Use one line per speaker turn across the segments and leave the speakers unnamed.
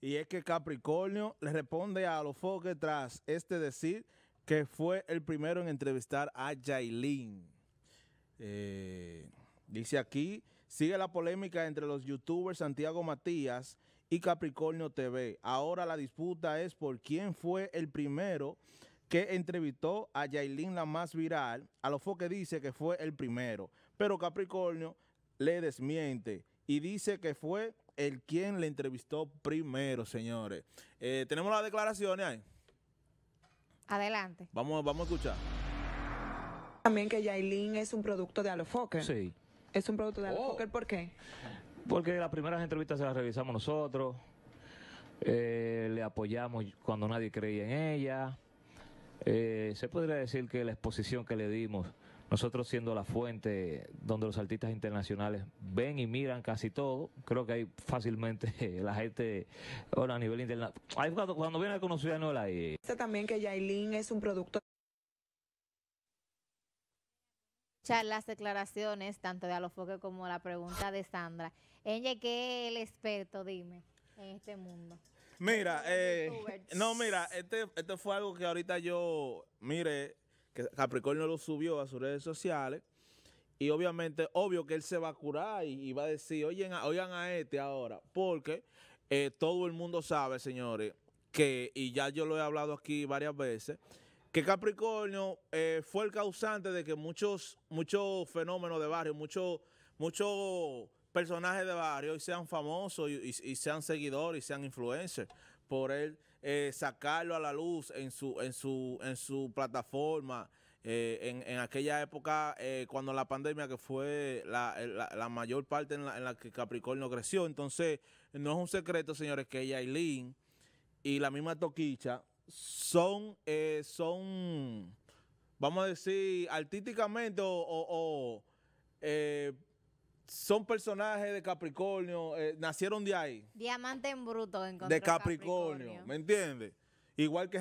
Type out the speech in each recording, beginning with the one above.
y es que Capricornio le responde a los tras este decir que fue el primero en entrevistar a Jailin. Eh, dice aquí, sigue la polémica entre los youtubers Santiago Matías y Capricornio TV. Ahora la disputa es por quién fue el primero que entrevistó a Jailin la más viral. A los dice que fue el primero, pero Capricornio le desmiente y dice que fue el quien le entrevistó primero, señores. Eh, Tenemos las declaraciones ahí. Adelante. Vamos, vamos a escuchar.
También que Yailin es un producto de Alofoker. Sí. Es un producto de Alofoker, oh. ¿por qué?
Porque las primeras entrevistas se las revisamos nosotros. Eh, le apoyamos cuando nadie creía en ella. Eh, se podría decir que la exposición que le dimos nosotros siendo la fuente donde los artistas internacionales ven y miran casi todo, creo que hay fácilmente la gente, ahora a nivel internacional, cuando, cuando viene a conocer a Nola Dice
También que Yailin es un producto las declaraciones, tanto de Alofoque como la pregunta de Sandra. Ella, que es el experto, dime, en este mundo?
Mira, eh, no, mira, este, este fue algo que ahorita yo, mire, Capricornio lo subió a sus redes sociales. Y obviamente, obvio que él se va a curar y, va a decir, oigan, oigan a este ahora, porque eh, todo el mundo sabe, señores, que, y ya yo lo he hablado aquí varias veces, que Capricornio eh, fue el causante de que muchos, muchos fenómenos de barrio, muchos muchos personajes de barrio sean famosos y sean seguidores y sean influencers por él eh, sacarlo a la luz en su, en su, en su plataforma. Eh, en, en, aquella época, eh, cuando la pandemia, que fue la, la, mayor parte en la, en la, que Capricornio creció. Entonces, no es un secreto, señores, que Yailin y la misma Toquicha son, son vamos a decir, artísticamente o, o son personajes de Capricornio, eh, nacieron de ahí.
Diamante en bruto De Capricornio,
¿me entiendes? Igual que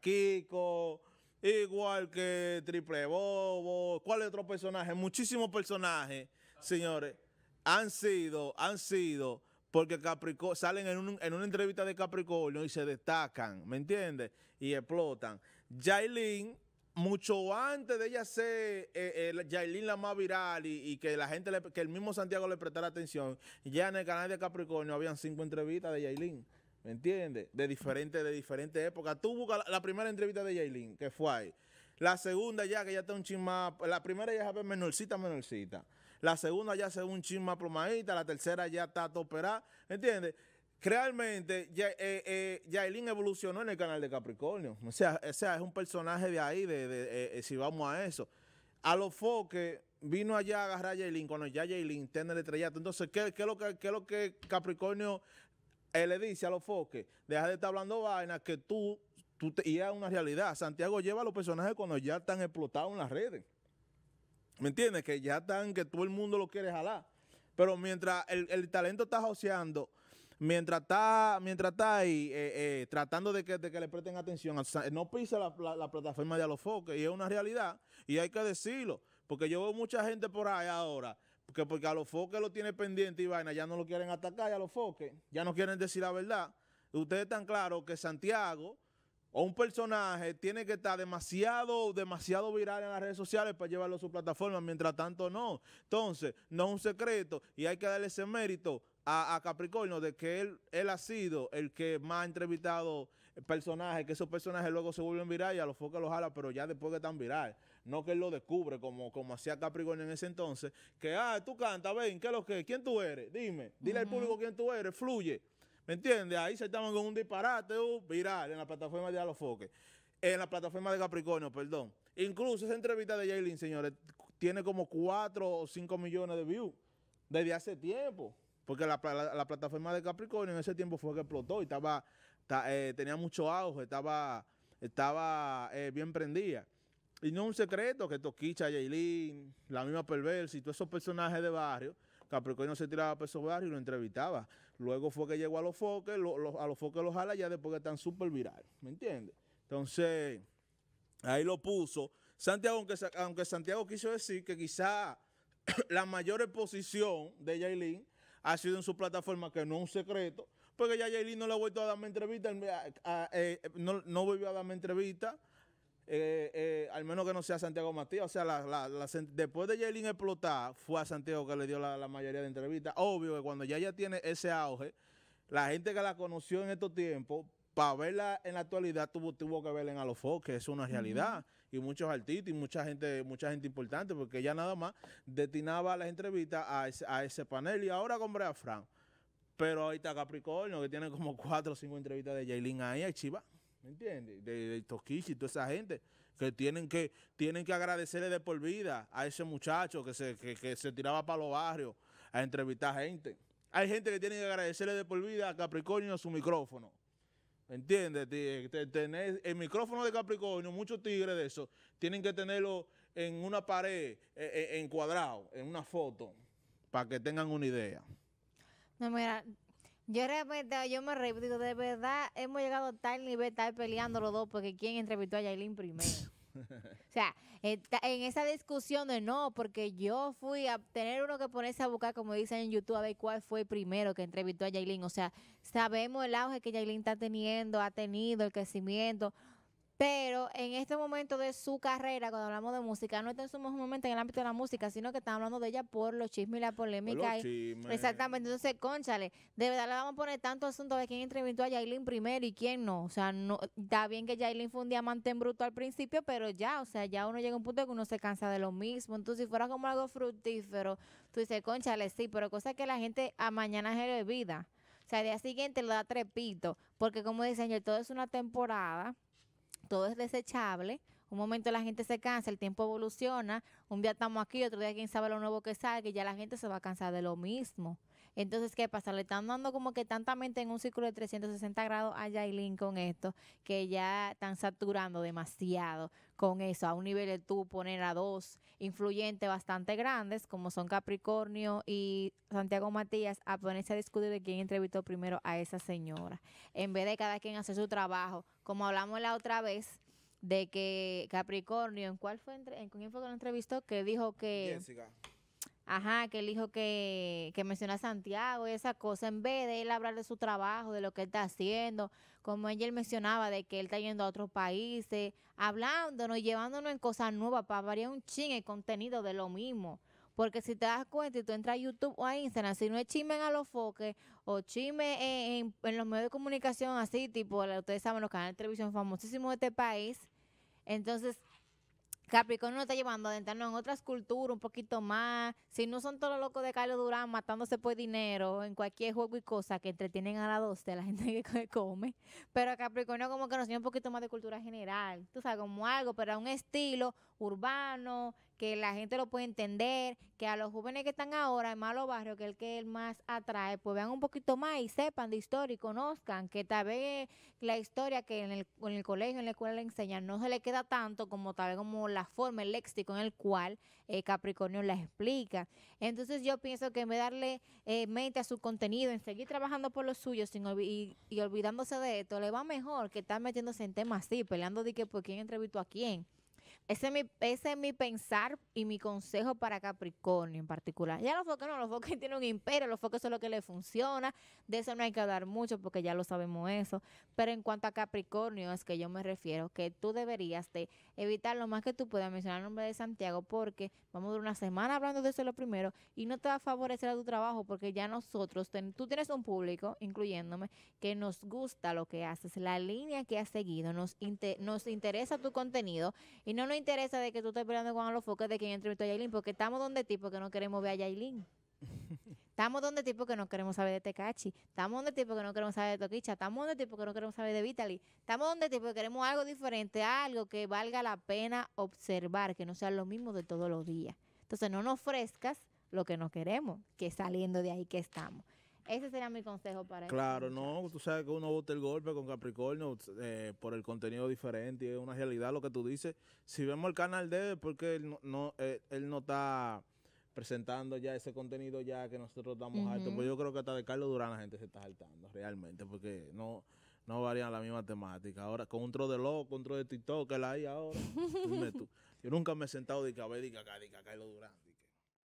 Kiko, igual que Triple Bobo, ¿cuál es otro personaje? Muchísimos personajes, señores, han sido, han sido, porque Capricornio, salen en, en una entrevista de Capricornio y se destacan, ¿me entiendes? Y explotan. Jailin mucho antes de ella ser eh, eh la más viral y, que la gente, le, que el mismo Santiago le prestara atención, ya en el canal de Capricornio habían cinco entrevistas de Yailin. ¿Me entiendes? De diferentes de épocas. Tú buscas la, primera entrevista de Yailin, que fue ahí. La segunda ya, que ya está un chin La primera ya es menorcita, menorcita. La segunda ya se un chima más La tercera ya está toperar. ¿Me entiendes? Realmente, ya, eh, eh evolucionó en el canal de Capricornio. O sea, es un personaje de ahí, de, eh, eh, si vamos a eso. A los foques vino allá a agarrar a Yailin, cuando ya Yailin tiene el estrellato. Entonces, ¿qué, es lo que, que Capricornio le dice a los foques? Deja de estar hablando vainas que tú, tú te, y es una realidad. Santiago lleva a los personajes cuando ya están explotados en las redes. ¿Me entiendes? Que ya están, que todo el mundo lo quiere jalar. Pero mientras el, el talento está joseando mientras está, mientras está ahí eh, eh, tratando de que, que, le presten atención, no pisa la, plataforma de Alofoque y es una realidad y hay que decirlo, porque yo veo mucha gente por ahí ahora porque, porque a los lo tiene pendiente y vaina, ya no lo quieren atacar, y a ya no quieren decir la verdad. Ustedes están claros que Santiago o un personaje tiene que estar demasiado, demasiado viral en las redes sociales para llevarlo a su plataforma, mientras tanto no. Entonces, no es un secreto y hay que darle ese mérito a, Capricornio de que él, él ha sido el que más ha entrevistado personajes, que esos personajes luego se vuelven virales y a los focos los jala, pero ya después que están viral. No que él lo descubre como, como hacía Capricornio en ese entonces, que, ah, tú cantas, ven, ¿qué lo que? ¿Quién tú eres? Dime, dile al público quién tú eres, fluye. ¿Me entiendes? Ahí se estaban con un disparate uh, viral en la plataforma de Alofoque. En la plataforma de Capricornio, perdón. Incluso esa entrevista de Jaylin, señores, tiene como 4 o 5 millones de views desde hace tiempo. Porque la, plataforma de Capricornio en ese tiempo fue que explotó y estaba, eh, tenía mucho auge, estaba, estaba eh, bien prendida. Y no es un secreto que Toquicha, Jailín, la misma Perversa y todos esos personajes de barrio, Capricornio se tiraba a esos barrios y lo entrevistaba. Luego fue que llegó a los foques, a los foques los jala ya después que están súper virales, ¿me entiendes? Entonces, ahí lo puso. Santiago, aunque, aunque Santiago quiso decir que quizá la mayor exposición de Yailin ha sido en su plataforma, que no es un secreto, porque ya Yailin no le ha vuelto a darme entrevista, eh, no, no, volvió a darme entrevista, eh, eh, al menos que no sea Santiago Matías. O sea, después de Yailin explotar, fue a Santiago que le dio la, mayoría de entrevistas. Obvio que cuando ya ya tiene ese auge, la gente que la conoció en estos tiempos para verla en la actualidad tuvo, tuvo que verla en Alofo, que es una realidad. Y muchos artistas y mucha gente, mucha gente importante, porque ella nada más destinaba las entrevistas a ese, panel. Y ahora con a Fran. Pero ahí está Capricornio, que tiene como cuatro o cinco entrevistas de Jailin ahí, Chiva. ¿Me entiendes? De, de y toda esa gente que tienen que, tienen que agradecerle de por vida a ese muchacho que se, que, que se tiraba para los barrios a entrevistar gente. Hay gente que tiene que agradecerle de por vida a Capricornio su micrófono ¿Entiendes? Tener el micrófono de Capricornio, muchos tigres de eso, tienen que tenerlo en una pared, en, eh, eh, en cuadrado, en una foto, para que tengan una idea.
No, mira, yo realmente, yo me repito, de verdad, hemos llegado a tal nivel, estar peleando los dos, porque quién entrevistó a Yailin primero. O sea, en esa discusión de no, porque yo fui a tener uno que ponerse a buscar, como dicen en YouTube, a ver cuál fue el primero que entrevistó a Yailin. O sea, sabemos el auge que Yailin está teniendo, ha tenido, el crecimiento. Pero en este momento de su carrera, cuando hablamos de música, no está en su momento en el ámbito de la música, sino que estamos hablando de ella por los chismes y la polémica. exactamente. Entonces, conchale, de verdad le vamos a poner tanto asunto de quién entrevistó a Yailin primero y quién no. O sea, no está bien que Yailin fue un diamante en bruto al principio, pero ya, o sea, ya uno llega a un punto que uno se cansa de lo mismo. Entonces, si fuera como algo fructífero, tú dices, conchale, sí, pero cosa que la gente a mañana se vida." O sea, al día siguiente le da trepito, porque como dicen, todo es una temporada todo es desechable. Un momento la gente se cansa, el tiempo evoluciona, un día estamos aquí, otro día quién sabe lo nuevo que sale, y ya la gente se va a cansar de lo mismo. Entonces, ¿qué pasa? Le están dando como que tantamente en un círculo de 360 grados a Jailin con esto, que ya están saturando demasiado con eso, a un nivel de tú poner a dos influyentes bastante grandes, como son Capricornio y Santiago Matías, a ponerse a discutir de quién entrevistó primero a esa señora, en vez de cada quien hacer su trabajo, como hablamos la otra vez de que Capricornio, ¿en cuál fue? Entre, ¿En quién fue que lo entrevistó? Que dijo que ajá, que el hijo que, que menciona a Santiago y esa cosa, en vez de él hablar de su trabajo, de lo que él está haciendo, como ella mencionaba, de que él está yendo a otros países, hablándonos y llevándonos en cosas nuevas para variar un ching el contenido de lo mismo. Porque si te das cuenta y tú entras a YouTube o a Instagram, si no es chisme a los foques o chisme en, los medios de comunicación así, tipo, ustedes saben, los canales de televisión famosísimos de este país, entonces Capricornio está llevando a adentrarnos en otras culturas un poquito más. Si no son todos los locos de Carlos Durán matándose por dinero en cualquier juego y cosa que entretienen a la de la gente que come. Pero Capricornio como que nos tiene un poquito más de cultura general. Tú sabes, como algo, pero a un estilo urbano que la gente lo puede entender, que a los jóvenes que están ahora en Malo Barrio, que es el que más atrae, pues vean un poquito más y sepan de historia y conozcan que tal vez la historia que en el, colegio, en la escuela le enseñan, no se le queda tanto como tal vez como la forma, el léxico en el cual eh, Capricornio la explica. Entonces yo pienso que en vez de darle eh, mente a su contenido, en seguir trabajando por lo suyo sin y, olvidándose de esto, le va mejor que estar metiéndose en temas así, peleando de que por quién entrevistó a quién. Ese es, mi, pensar y mi consejo para Capricornio en particular. Ya los foques no, los foques tienen un imperio, los focos son lo que le funciona, de eso no hay que hablar mucho porque ya lo sabemos eso. Pero en cuanto a Capricornio es que yo me refiero, que tú deberías de evitar lo más que tú puedas mencionar el nombre de Santiago porque vamos a durar una semana hablando de eso lo primero y no te va a favorecer a tu trabajo porque ya nosotros, tú tienes un público, incluyéndome, que nos gusta lo que haces, la línea que has seguido, nos, nos interesa tu contenido y no nos interesa de que tú estés peleando con los focos de quien entrevistó a Yailin, porque estamos donde tipo que no queremos ver a Yailin. Estamos donde tipo que no queremos saber de Tecachi. Estamos donde tipo que no queremos saber de Toquicha. Estamos donde tipo que no queremos saber de Vitali. Estamos donde tipo que queremos algo diferente, algo que valga la pena observar, que no sea lo mismo de todos los días. Entonces no nos ofrezcas lo que no queremos, que saliendo de ahí que estamos. Ese sería mi consejo para este Claro,
no, tú sabes que uno bota el golpe con Capricornio eh, por el contenido diferente es una realidad lo que tú dices. Si vemos el canal de él, porque él no, eh, él no está presentando ya ese contenido ya que nosotros damos alto. Pues yo creo que hasta de Carlos Durán la gente se está saltando realmente, porque no no varían la misma temática. Ahora, con un tro de loco, un tro de TikTok, que la hay ahora. Dime tú. Yo nunca me he sentado de cabeza y acá, de Carlos Durán.